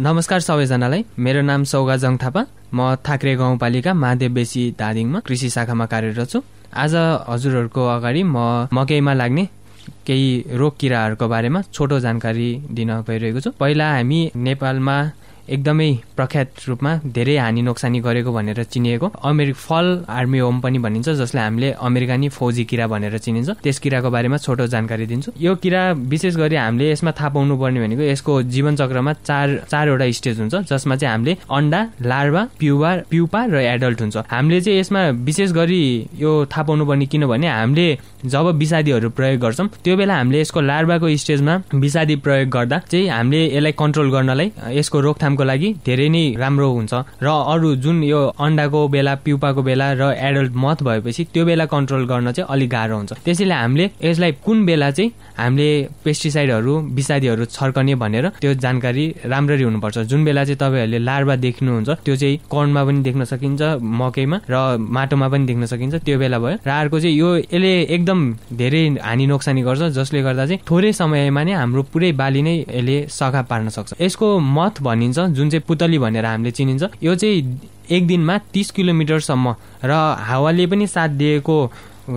नमस्कार सबैजनालाई मेरो नाम सौगा जङ थापा म थाक्रे गाउँपालिका महादेव बेसी धादिङमा कृषि शाखामा कार्यरत छु आज हजुरहरूको अगाडि म मकैमा लाग्ने केही रोग किराहरूको बारेमा छोटो जानकारी दिन गइरहेको छु पहिला हामी नेपालमा एकदमै प्रख्यात रूपमा धेरै हानि नोक्सानी गरेको भनेर चिनिएको अमेरिक फल आर्मी होम पनि भनिन्छ जसलाई हामीले अमेरिकानी फौजी किरा भनेर चिनिन्छ त्यस किराको बारेमा छोटो जानकारी दिन्छु यो किरा विशेष गरी हामीले यसमा थाहा पाउनु पर्ने भनेको यसको जीवन चक्रमा चार चारवटा स्टेज हुन्छ जसमा चाहिँ हामीले अन्डा लार्वा प्युवा प्युपा र एडल्ट हुन्छ हामीले चाहिँ यसमा विशेष गरी यो थाहा पाउनुपर्ने किनभने हामीले जब विषादीहरू प्रयोग गर्छौँ त्यो बेला हामीले यसको लार्वाको स्टेजमा विषादी प्रयोग गर्दा चाहिँ हामीले यसलाई कन्ट्रोल गर्नलाई यसको रोकथाम को लागि धेरै नै राम्रो हुन्छ र अरू जुन यो अन्डाको बेला पिउपाको बेला र एडल्ट मत भएपछि त्यो बेला कन्ट्रोल गर्न चाहिँ अलिक गाह्रो हुन्छ त्यसैले हामीले यसलाई कुन बेला चाहिँ हामीले पेस्टिसाइडहरू विषादीहरू छर्कने भनेर त्यो जानकारी राम्ररी हुनुपर्छ जुन बेला चाहिँ तपाईँहरूले लार्वा देख्नुहुन्छ त्यो चाहिँ कर्णमा पनि देख्न सकिन्छ मकैमा र माटोमा पनि देख्न सकिन्छ त्यो बेला भयो र अर्को चाहिँ यो यसले एकदम धेरै हानि नोक्सानी गर्छ जसले गर्दा चाहिँ थोरै समयमा नै हाम्रो पुरै बाली नै यसले सघा पार्न सक्छ यसको मत भनिन्छ जुन चाहिँ पुतली भनेर हामीले चिनिन्छ यो चाहिँ एक दिनमा तिस किलोमिटरसम्म र हावाले पनि साथ दिएको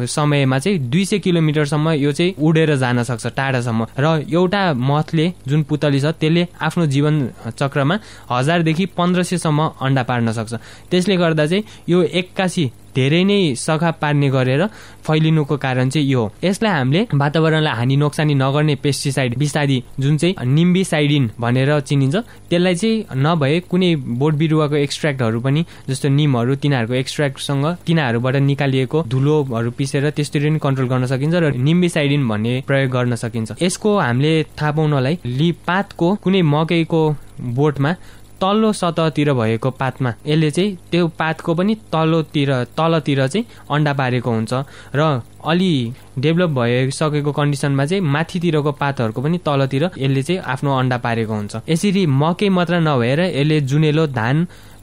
समयमा चाहिँ दुई सय किलोमिटरसम्म यो चाहिँ उडेर जान सक्छ टाढासम्म र एउटा मथले जुन पुतली छ त्यसले आफ्नो जीवन चक्रमा हजारदेखि पन्ध्र सयसम्म अन्डा पार्न सक्छ त्यसले गर्दा चाहिँ यो एक्कासी धेरै नै सघा पार्ने गरेर फैलिनुको कारण चाहिँ यो हो यसलाई हामीले वातावरणलाई हानि नोक्सानी नगर्ने पेस्टिसाइड विषादी जुन चाहिँ निम्बिसाइडिन भनेर चिनिन्छ त्यसलाई चाहिँ नभए कुनै बोट बिरुवाको एक्सट्र्याक्टहरू पनि जस्तो निमहरू तिनीहरूको एक्सट्र्याक्टसँग तिनीहरूबाट निकालिएको धुलोहरू पिसेर त्यसरी नै कन्ट्रोल गर्न सकिन्छ र निम्बिसाइडिन भन्ने प्रयोग गर्न सकिन्छ यसको हामीले थाहा पाउनलाई लिपातको कुनै मकैको बोटमा तल्लो सतहतिर भएको पातमा यसले चाहिँ त्यो पातको पनि तल्लोतिर तलतिर चाहिँ अन्डा पारेको हुन्छ र अलि डेभलप भइसकेको कन्डिसनमा चाहिँ माथितिरको पातहरूको पनि तलतिर यसले चाहिँ आफ्नो अन्डा पारेको हुन्छ यसरी मकै मात्र नभएर यसले जुनेलो धान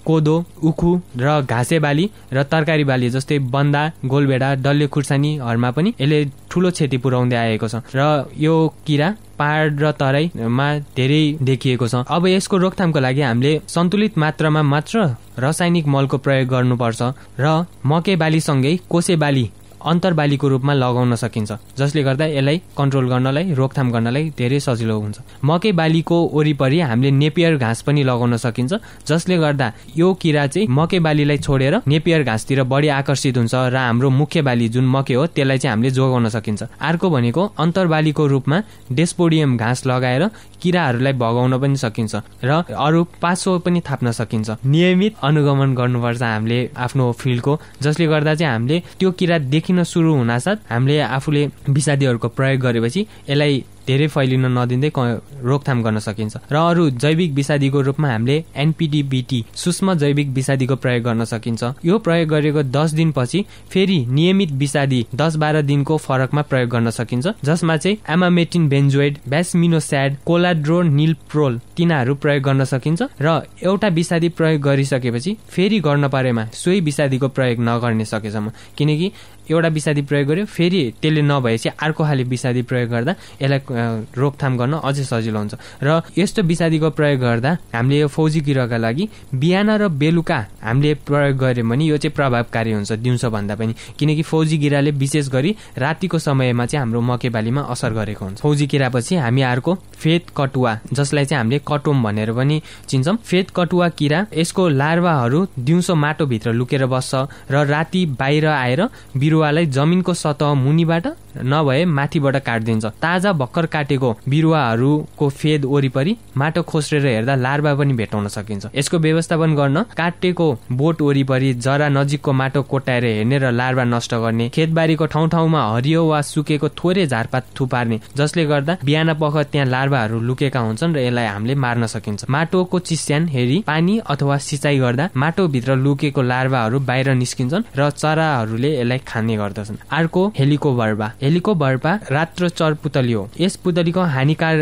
कोदो उखु र घाँसे बाली र तरकारी बाली जस्तै बन्दा गोलभेडा डल्ले खुर्सानीहरूमा पनि यसले ठुलो क्षति पुर्याउँदै आएको छ र यो किरा पहाड र तराईमा धेरै देखिएको छ अब यसको रोकथामको लागि हामीले सन्तुलित मात्रामा मात्र रासायनिक मलको प्रयोग गर्नुपर्छ र मकै बालीसँगै कोसे बाली अन्तरबालीको रूपमा लगाउन सकिन्छ जसले गर्दा यसलाई कन्ट्रोल गर्नलाई रोकथाम गर्नलाई धेरै सजिलो हुन्छ मकै बालीको वरिपरि हामीले नेपियर घाँस पनि लगाउन सकिन्छ जसले गर्दा यो किरा चाहिँ मकै बालीलाई छोडेर नेपियर घाँसतिर बढी आकर्षित हुन्छ र हाम्रो मुख्य बाली जुन मकै हो त्यसलाई चाहिँ हामीले जोगाउन सकिन्छ अर्को भनेको अन्तरबालीको रूपमा डेस्पोडियम घाँस लगाएर किराहरूलाई भगाउन पनि सकिन्छ र अरू पासो पनि थाप्न सकिन्छ नियमित अनुगमन गर्नुपर्छ हामीले आफ्नो फिल्डको जसले गर्दा चाहिँ हामीले त्यो किरा देखि किन सुरु हुनासाथ हामीले आफूले विषादीहरूको प्रयोग गरेपछि यसलाई धेरै फैलिन नदिँदै रोकथाम गर्न सकिन्छ र अरू जैविक विषादीको रूपमा हामीले एनपिडिबिटी सूक्ष्म जैविक विषादीको प्रयोग गर्न सकिन्छ यो प्रयोग गरेको दस दिनपछि फेरि नियमित विषादी दस बाह्र दिनको फरकमा प्रयोग गर्न सकिन्छ जसमा चाहिँ एमामेटिन बेन्जोइड ब्यासमिनोस्याड कोलाड्रो निलप्रोल तिनाहरू प्रयोग गर्न सकिन्छ र एउटा विषादी प्रयोग गरिसकेपछि फेरि गर्न परेमा सोही विषादीको प्रयोग नगर्ने सकेसम्म किनकि एउटा विषादी प्रयोग गर्यो फेरि त्यसले नभएपछि अर्को खाले विषादी प्रयोग गर्दा यसलाई रोकथाम गर्न अझै सजिलो हुन्छ र यस्तो विषादीको प्रयोग गर्दा हामीले यो फौजी किराका लागि बिहान र बेलुका हामीले प्रयोग गऱ्यौँ भने यो चाहिँ प्रभावकारी हुन्छ दिउँसो भन्दा पनि किनकि फौजी किराले विशेष गरी रातिको समयमा चाहिँ हाम्रो बालीमा असर गरेको हुन्छ फौजी किरापछि हामी अर्को फेद कटुवा जसलाई चाहिँ हामीले कटुम भनेर पनि चिन्छौँ फेत कटुवा किरा यसको लार्वाहरू दिउँसो माटोभित्र लुकेर बस्छ र राति बाहिर आएर बिरुवा बिरुवालाई जमिनको सतह मुनिबाट नभए माथिबाट काटिदिन्छ ताजा भर्खर काटेको बिरुवाहरूको फेद वरिपरि माटो खोस्रेर हेर्दा लार्वा पनि भेटाउन सकिन्छ यसको व्यवस्थापन गर्न काटेको बोट वरिपरि जरा नजिकको माटो कोटाएर हेर्ने र लार्वा नष्ट गर्ने खेतबारीको ठाउँ ठाउँमा हरियो वा सुकेको थोरै झारपात थुपार्ने जसले गर्दा बिहान पख त्यहाँ लार्वाहरू लुकेका हुन्छन् र यसलाई हामीले मार्न सकिन्छ माटोको चिस्यान हेरी पानी अथवा सिँचाइ गर्दा माटोभित्र लुकेको लार्वाहरू बाहिर निस्किन्छन् र चराहरूले यसलाई खाने गर्दछन् अर्को हेलिको बर्बा हेलिको भर्पा रात्र चर पुतली हो यस पुतलीको हानिकार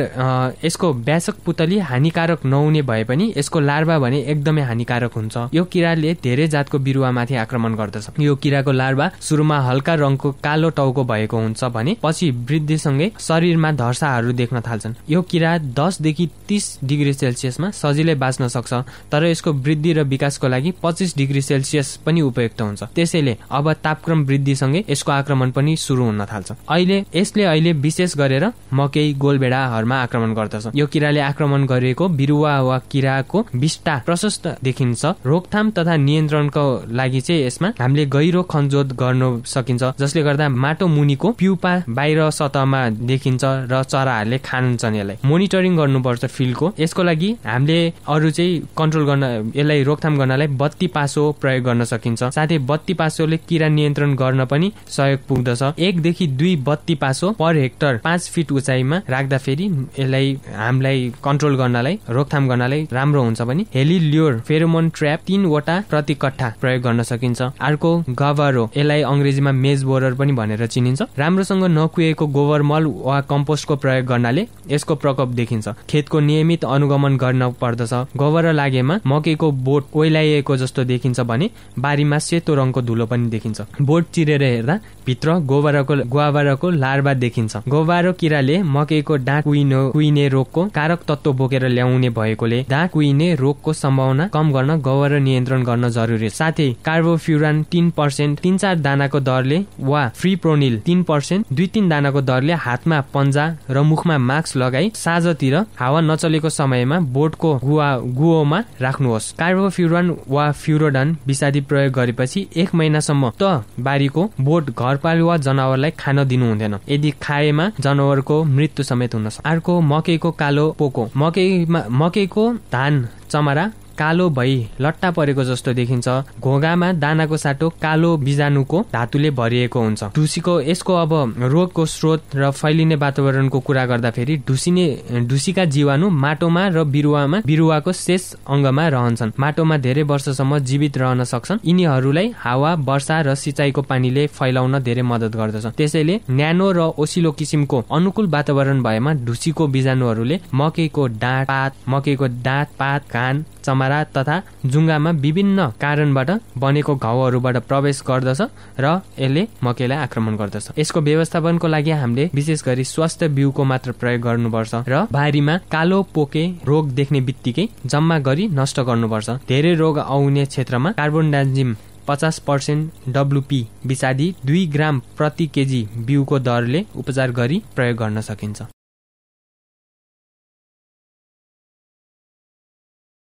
यसको व्यासक पुतली हानिकारक नहुने भए पनि यसको लार्वा भने एकदमै हानिकारक हुन्छ यो किराले धेरै जातको बिरुवामाथि आक्रमण गर्दछ यो किराको लार्वा सुरुमा हल्का रङको कालो टाउको भएको हुन्छ भने पछि वृद्धिसँगै शरीरमा धर्साहरू देख्न थाल्छन् यो किरा दसदेखि तिस डिग्री सेल्सियसमा सजिलै बाँच्न सक्छ तर यसको वृद्धि र विकासको लागि पच्चिस डिग्री सेल्सियस पनि उपयुक्त हुन्छ त्यसैले अब तापक्रम वृद्धिसँगै यसको आक्रमण पनि सुरु हुन थाल्छ हाल्छ अहिले यसले अहिले विशेष गरेर मकै गोलभेडाहरूमा आक्रमण गर्दछ यो किराले आक्रमण गरेको बिरुवा वा किराको विष्टा प्रशस्त देखिन्छ रोकथाम तथा नियन्त्रणको लागि चाहिँ यसमा हामीले गहिरो खनजोत गर्न सकिन्छ जसले गर्दा माटो मुनिको प्युपा बाहिर सतहमा देखिन्छ र चराहरूले खान्छन् यसलाई मोनिटरिङ गर्नुपर्छ फिल्डको यसको लागि हामीले अरू चाहिँ कन्ट्रोल गर्न यसलाई रोकथाम गर्नलाई बत्ती पासो प्रयोग गर्न सकिन्छ साथै बत्ती पासोले किरा नियन्त्रण गर्न पनि सहयोग पुग्दछ एकदेखि दुई बत्ती पासो पर हेक्टर पाँच फिट उचाइमा राख्दा फेरि यसलाई हामीलाई कन्ट्रोल गर्नलाई रोकथाम गर्नलाई राम्रो हुन्छ भने हेली ल्योर फेरोमोन ट्र्याप तिनवटा प्रति कट्ठा प्रयोग गर्न सकिन्छ अर्को गभरो यसलाई अङ्ग्रेजीमा मेज बोरर पनि भनेर चिनिन्छ राम्रोसँग नकुएको गोबर मल वा कम्पोस्टको प्रयोग गर्नाले यसको प्रकोप देखिन्छ खेतको नियमित अनुगमन गर्न पर्दछ गोबर लागेमा मकैको बोट ओइलाइएको जस्तो देखिन्छ भने बारीमा सेतो रङको धुलो पनि देखिन्छ बोट चिरेर हेर्दा भित्र गोबरको गुवा गोबाबारको लार्वा देखिन्छ गोबारो किराले मकैको डाँ कुहिनो कुहिने रोगको कारक तत्व बोकेर ल्याउने भएकोले डाँ कुहिने रोगको सम्भावना कम गर्न गोबर नियन्त्रण गर्न जरुरी साथै कार्बोफ्युरान तिन पर्सेन्ट तिन चार दानाको दरले वा फ्री प्रोनिल तिन पर्सेन्ट दुई तिन दानाको दरले हातमा पन्जा र मुखमा मास्क लगाई साँझतिर हावा नचलेको समयमा बोटको गुवा गुओमा राख्नुहोस् कार्बोफ्युरान वा फ्युरोडन विषादी प्रयोग गरेपछि एक महिनासम्म त बारीको बोट घरपालुवा जनावरलाई खान खान दिनु हुँदैन यदि खाएमा जनावरको मृत्यु समेत हुन सक्छ अर्को मकैको कालो पोको मकैमा मकैको धान चमरा कालो भई लट्टा परेको जस्तो देखिन्छ घोगामा दानाको साटो कालो बिजाणुको धातुले भरिएको हुन्छ ढुसीको यसको अब रोगको स्रोत र फैलिने वातावरणको कुरा गर्दा फेरि ढुसिने ढुसीका जीवाणु माटोमा र बिरुवामा बिरुवाको शेष अङ्गमा रहन्छन् माटोमा धेरै वर्षसम्म जीवित रहन सक्छन् यिनीहरूलाई हावा वर्षा र सिँचाइको पानीले फैलाउन धेरै मद्दत गर्दछ त्यसैले न्यानो र ओसिलो किसिमको अनुकूल वातावरण भएमा ढुसीको बिजाणुहरूले मकैको डाँट पात मकैको डाँत पात घान चमा चमरा तथा जुङ्गामा विभिन्न कारणबाट बनेको घाउहरूबाट प्रवेश गर्दछ र यसले मकैलाई आक्रमण गर्दछ यसको व्यवस्थापनको लागि हामीले विशेष गरी स्वास्थ्य बिउको मात्र प्रयोग गर्नुपर्छ र बारीमा कालो पोके रोग देख्ने बित्तिकै जम्मा गरी नष्ट गर्नुपर्छ धेरै रोग आउने क्षेत्रमा कार्बन डान्जिम पचास पर्सेन्ट डब्लुपी विषादी दुई ग्राम प्रति केजी बिउको दरले उपचार गरी प्रयोग गर्न सकिन्छ